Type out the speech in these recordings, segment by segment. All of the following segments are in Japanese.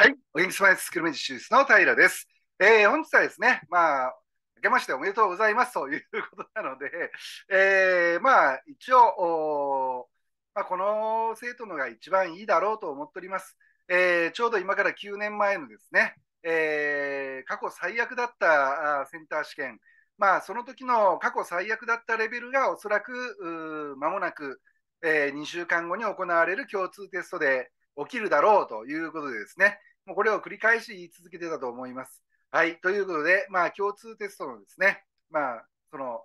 はい、お元気そです。久留米市修の平です。えー、本日はですね、まあ、明けましておめでとうございますということなので、えー、まあ、一応、まあ、この生徒のが一番いいだろうと思っております。えー、ちょうど今から9年前のですね、え過去最悪だったセンター試験、まあ、その時の過去最悪だったレベルがおそらく、まもなく、え2週間後に行われる共通テストで起きるだろうということでですね、もうこれを繰り返し言い続けてたと思います。はい、ということで、まあ、共通テストのですね、まあその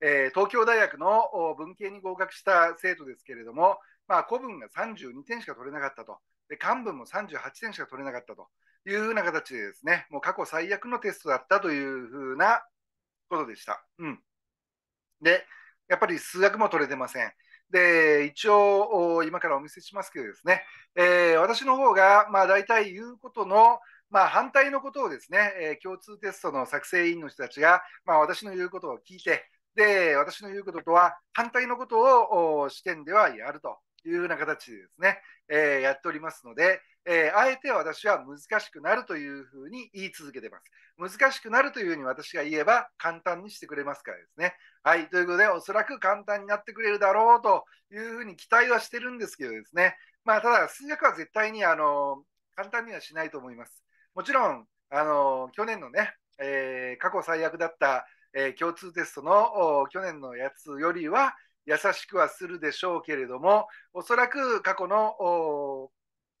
えー、東京大学の文系に合格した生徒ですけれども、まあ、古文が32点しか取れなかったと、で漢文も38点しか取れなかったというふうな形でですね、もう過去最悪のテストだったというふうなことでした。うん、で、やっぱり数学も取れてません。で、一応、今からお見せしますけどですね、えー、私の方が、まあ、大体言うことの、まあ、反対のことをですね、えー、共通テストの作成委員の人たちが、まあ、私の言うことを聞いて、で、私の言うこととは反対のことを視点ではやるというような形でですね、えー、やっておりますので、えー、あえて私は難しくなるというふうに言い続けてます。難しくなるというふうに私が言えば簡単にしてくれますからですね。はい、ということで、おそらく簡単になってくれるだろうというふうに期待はしてるんですけどですね。まあ、ただ、数学は絶対にあの簡単にはしないと思います。もちろん、あの去年のね、えー、過去最悪だった、えー、共通テストの去年のやつよりは優しくはするでしょうけれども、おそらく過去の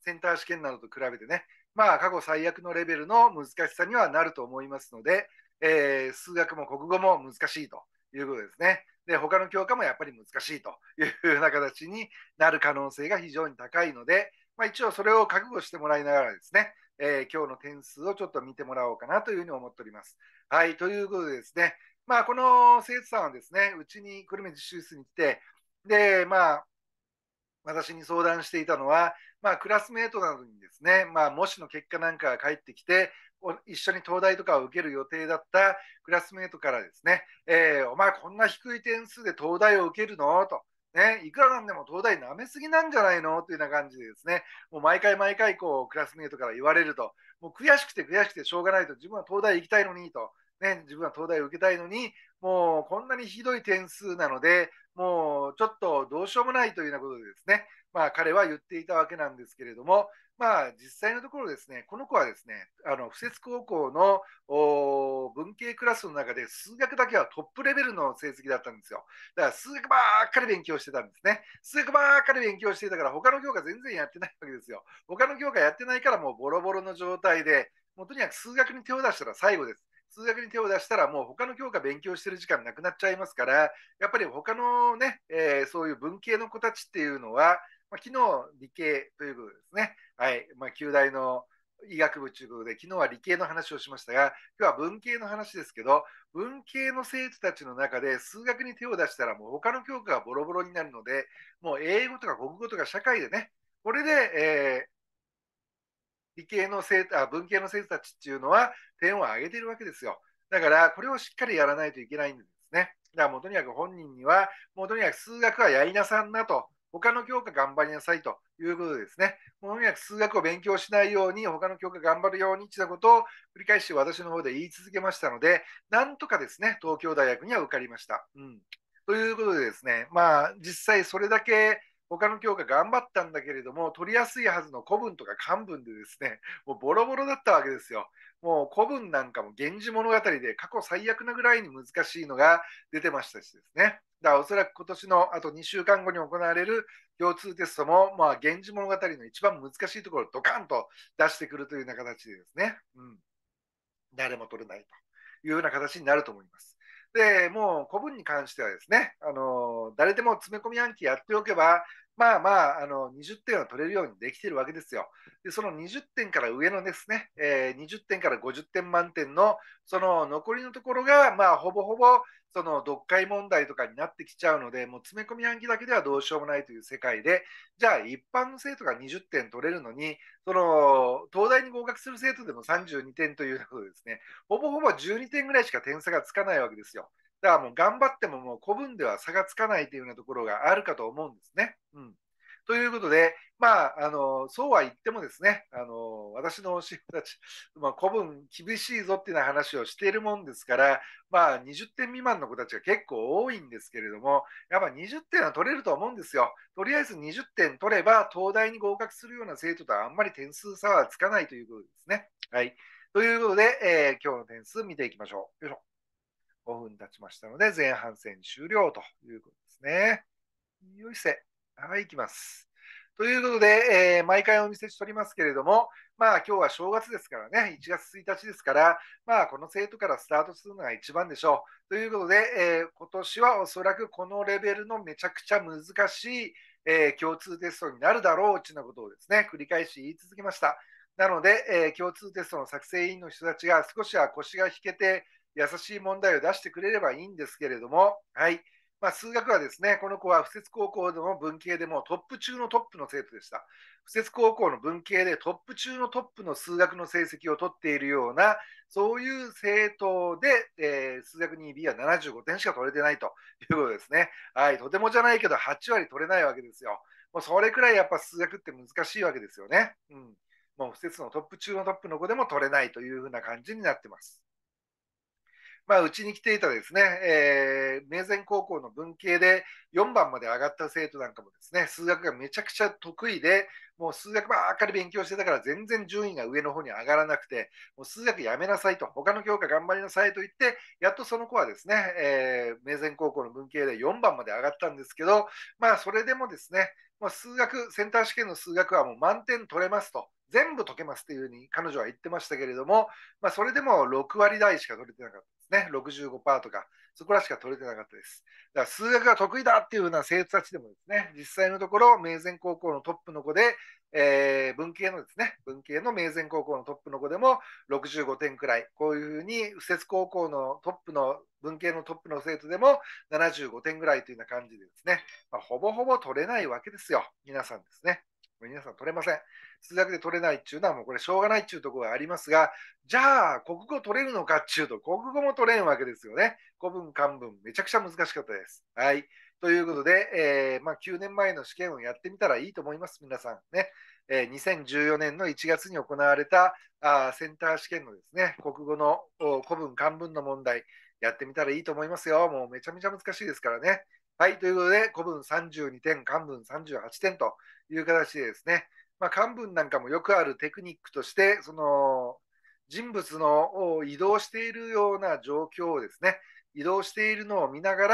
センター試験などと比べてね、まあ、過去最悪のレベルの難しさにはなると思いますので、えー、数学も国語も難しいということですね。で、他の教科もやっぱり難しいというふうな形になる可能性が非常に高いので、まあ、一応それを覚悟してもらいながらですね、えー、今日の点数をちょっと見てもらおうかなというふうに思っております。はい、ということでですね、まあ、この生徒さんはですね、うちに久留米実習室に来て、で、まあ、私に相談していたのは、まあ、クラスメートなどにですね、まあ、模試の結果なんかが返ってきて、一緒に東大とかを受ける予定だったクラスメートからですね、えー、お前こんな低い点数で東大を受けるのと。ね、いくらなんでも東大なめすぎなんじゃないのというような感じでですね、もう毎回毎回こうクラスメートから言われると、もう悔しくて悔しくてしょうがないと、自分は東大行きたいのにと、ね、自分は東大を受けたいのに、もうこんなにひどい点数なので、もうちょっとどうしようもないというようなことでですね、まあ、彼は言っていたわけなんですけれども、まあ、実際のところですね、この子はですね、あの、布施高校の文系クラスの中で数学だけはトップレベルの成績だったんですよ。だから数学ばっかり勉強してたんですね。数学ばっかり勉強してたから他の教科全然やってないわけですよ。他の教科やってないからもうボロボロの状態で、もうとにかく数学に手を出したら最後です。数学に手を出したらもう他の教科勉強してる時間なくなっちゃいますからやっぱり他のね、えー、そういう文系の子たちっていうのはまあ、昨日理系ということですね。はい。まあ、旧大の医学部ということで、昨日は理系の話をしましたが、今日は文系の話ですけど、文系の生徒たちの中で数学に手を出したらもう他の教科がボロボロになるので、もう英語とか国語とか社会でね、これで、えー、理系の生あ文系の生徒たちっていうのは点を上げてるわけですよ。だから、これをしっかりやらないといけないんですね。だからもうとにかく本人には、もうとにかく数学はやりなさんなと。他の教科頑張りなさいということですね。もうとにかく数学を勉強しないように、他の教科頑張るようにといことを繰り返し私の方で言い続けましたので、なんとかですね、東京大学には受かりました。うん、ということでですね、まあ実際それだけ他の教科頑張ったんだけれども、取りやすいはずの古文とか漢文でですね、もうボロボロだったわけですよ。もう古文なんかも源氏物語で過去最悪なぐらいに難しいのが出てましたしですね。だからおそらく今年のあと2週間後に行われる共通テストも、まあ、源氏物語の一番難しいところをドカンと出してくるというような形でですね、うん、誰も取れないというような形になると思います。でもう古文に関してはですね、あの誰でも詰め込み暗記やっておけばまあまあ、あの20点は取れるようにできているわけですよ。で、その20点から上のですね、えー、20点から50点満点の、その残りのところが、まあ、ほぼほぼ、その読解問題とかになってきちゃうので、もう詰め込み暗記だけではどうしようもないという世界で、じゃあ、一般の生徒が20点取れるのに、その、東大に合格する生徒でも32点ということですね、ほぼほぼ12点ぐらいしか点差がつかないわけですよ。だからもう頑張ってももう古文では差がつかないというようなところがあるかと思うんですね。うん、ということで、まあ、あのそうは言ってもですね、あの私の教えたち、まあ、古文厳しいぞっていうような話をしているもんですから、まあ、20点未満の子たちが結構多いんですけれども、やっぱ20点は取れると思うんですよ。とりあえず20点取れば、東大に合格するような生徒とはあんまり点数差はつかないということですね。はい、ということで、えー、今日の点数見ていきましょう。よいしょ5分経ちましたので、前半戦終了ということですね。よいせ。はい、いきます。ということで、えー、毎回お見せしておりますけれども、まあ今日は正月ですからね、1月1日ですから、まあこの生徒からスタートするのが一番でしょう。ということで、えー、今年はおそらくこのレベルのめちゃくちゃ難しい、えー、共通テストになるだろうっていうなことをですね、繰り返し言い続けました。なので、え共通テストの作成委員の人たちが少しは腰が引けて、優しい問題を出してくれればいいんですけれども、はい。まあ、数学はですね、この子は不設高校でも文系でもトップ中のトップの生徒でした。不設高校の文系でトップ中のトップの数学の成績を取っているような、そういう政党で、えー、数学 2B は75点しか取れてないということですね。はい、とてもじゃないけど8割取れないわけですよ。もうそれくらいやっぱ数学って難しいわけですよね。うん。もう不設のトップ中のトップの子でも取れないというふうな感じになってます。まあ、うちに来ていたですね、えー、明前高校の文系で4番まで上がった生徒なんかもですね、数学がめちゃくちゃ得意で、もう数学ばっかり勉強してたから全然順位が上の方に上がらなくて、もう数学やめなさいと、他の教科頑張りなさいと言って、やっとその子はですね、えー、明前高校の文系で4番まで上がったんですけど、まあそれでもですね、もう数学、センター試験の数学はもう満点取れますと。全部解けますというふうに彼女は言ってましたけれども、まあ、それでも6割台しか取れてなかった。ね、65%とか、そこらしか取れてなかったです。だから数学が得意だっていうような生徒たちでもですね、実際のところ、明前高校のトップの子で、えー、文系のですね、文系の明前高校のトップの子でも65点くらい、こういうふうに、右折高校のトップの、文系のトップの生徒でも75点ぐらいというような感じでですね、まあ、ほぼほぼ取れないわけですよ、皆さんですね。皆さん取れません。数学で取れないっていうのはもうこれしょうがないっていうところがありますが、じゃあ国語取れるのかっていうと、国語も取れんわけですよね。古文、漢文、めちゃくちゃ難しかったです。はい。ということで、えー、まあ、9年前の試験をやってみたらいいと思います、皆さん。ね。えー、2014年の1月に行われたあセンター試験のですね、国語の古文、漢文の問題、やってみたらいいと思いますよ。もうめちゃめちゃ難しいですからね。はい、ということで、古文32点、漢文38点という形でですね、まあ、漢文なんかもよくあるテクニックとして、その人物の移動しているような状況をですね、移動しているのを見なが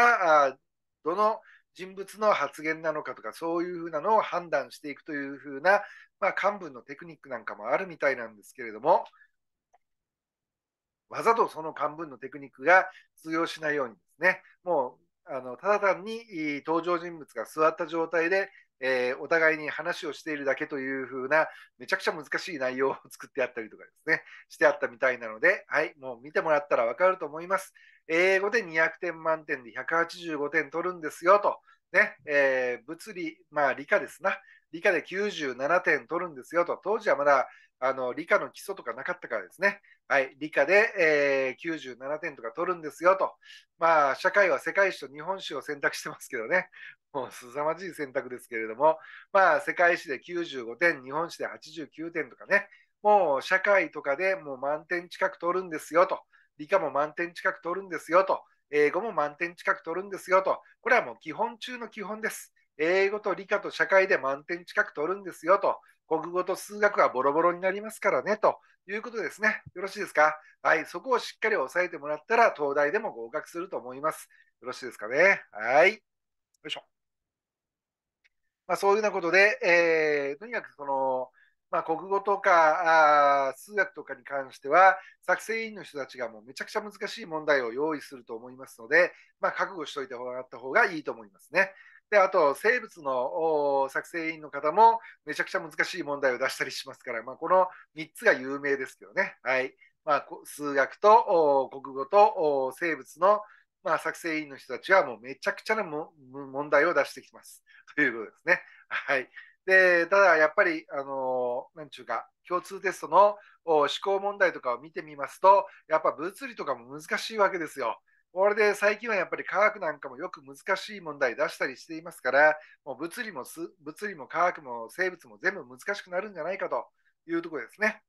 ら、どの人物の発言なのかとか、そういうふうなのを判断していくというふうな、まあ、漢文のテクニックなんかもあるみたいなんですけれども、わざとその漢文のテクニックが通用しないようにですね、もうあのただ単に登場人物が座った状態で、えー、お互いに話をしているだけというふうなめちゃくちゃ難しい内容を作ってあったりとかですねしてあったみたいなので、はい、もう見てもらったら分かると思います。英語で200点満点で185点取るんですよと、ねえー、物理、まあ、理科ですな理科で97点取るんですよと当時はまだあの、理科の基礎とかなかったからですね。はい、理科で、えー、97点とか取るんですよと。まあ、社会は世界史と日本史を選択してますけどね。もうさまじい選択ですけれども、まあ、世界史で95点、日本史で89点とかね。もう社会とかでもう満点近く取るんですよと。理科も満点近く取るんですよと。英語も満点近く取るんですよと。これはもう基本中の基本です。英語と理科と社会で満点近く取るんですよと。国語と数学はボロボロになりますからね、ということですね。よろしいですかはい、そこをしっかり押さえてもらったら、東大でも合格すると思います。よろしいですかねはい。よいしょ。まあ、そういうようなことで、えー、とにかくその、まあ、国語とか数学とかに関しては、作成委員の人たちがもうめちゃくちゃ難しい問題を用意すると思いますので、まあ、覚悟しておいてもらった方がいいと思いますね。であと生物の作成員の方もめちゃくちゃ難しい問題を出したりしますから、まあ、この3つが有名ですけどね、はいまあ、数学と国語と生物の、まあ、作成員の人たちはもうめちゃくちゃな問題を出してきます。ということですね。はい、でただやっぱり、あのー、なんちゅうか、共通テストの思考問題とかを見てみますと、やっぱ物理とかも難しいわけですよ。これで最近はやっぱり科学なんかもよく難しい問題出したりしていますから、もう物理も物理も科学も生物も全部難しくなるんじゃないかというところですね。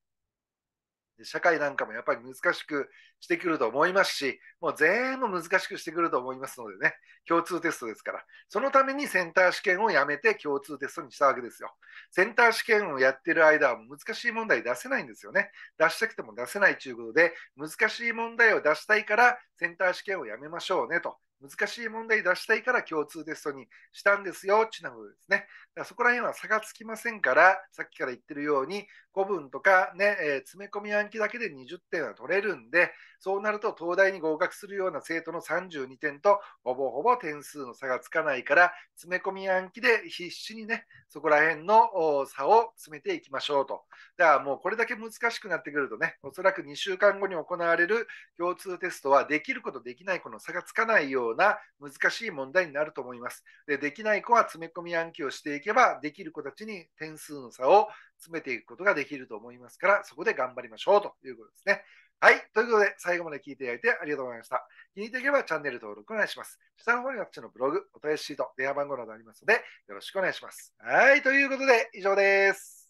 社会なんかもやっぱり難しくしてくると思いますし、もう全部難しくしてくると思いますのでね、共通テストですから、そのためにセンター試験をやめて共通テストにしたわけですよ。センター試験をやってる間は難しい問題出せないんですよね。出したくても出せないということで、難しい問題を出したいからセンター試験をやめましょうねと難しい問題出したいから共通テストにしたんですよ、ちなことですね。だからそこら辺は差がつきませんから、さっきから言ってるように、古文とかね、えー、詰め込み暗記だけで20点は取れるんで、そうなると東大に合格するような生徒の32点と、ほぼほぼ点数の差がつかないから、詰め込み暗記で必死にね、そこら辺の差を詰めていきましょうと。だからもうこれだけ難しくなってくるとね、おそらく2週間後に行われる共通テストは、できることできないこの差がつかないようような難しい問題になると思います。でできない子は詰め込み暗記をしていけば、できる子たちに点数の差を詰めていくことができると思いますから、そこで頑張りましょうということですね。はい。ということで、最後まで聞いていただいてありがとうございました。気に入っていけばチャンネル登録お願いします。下の方に私のブログ、お問い合わせシート、電話番号などありますので、よろしくお願いします。はい。ということで、以上です。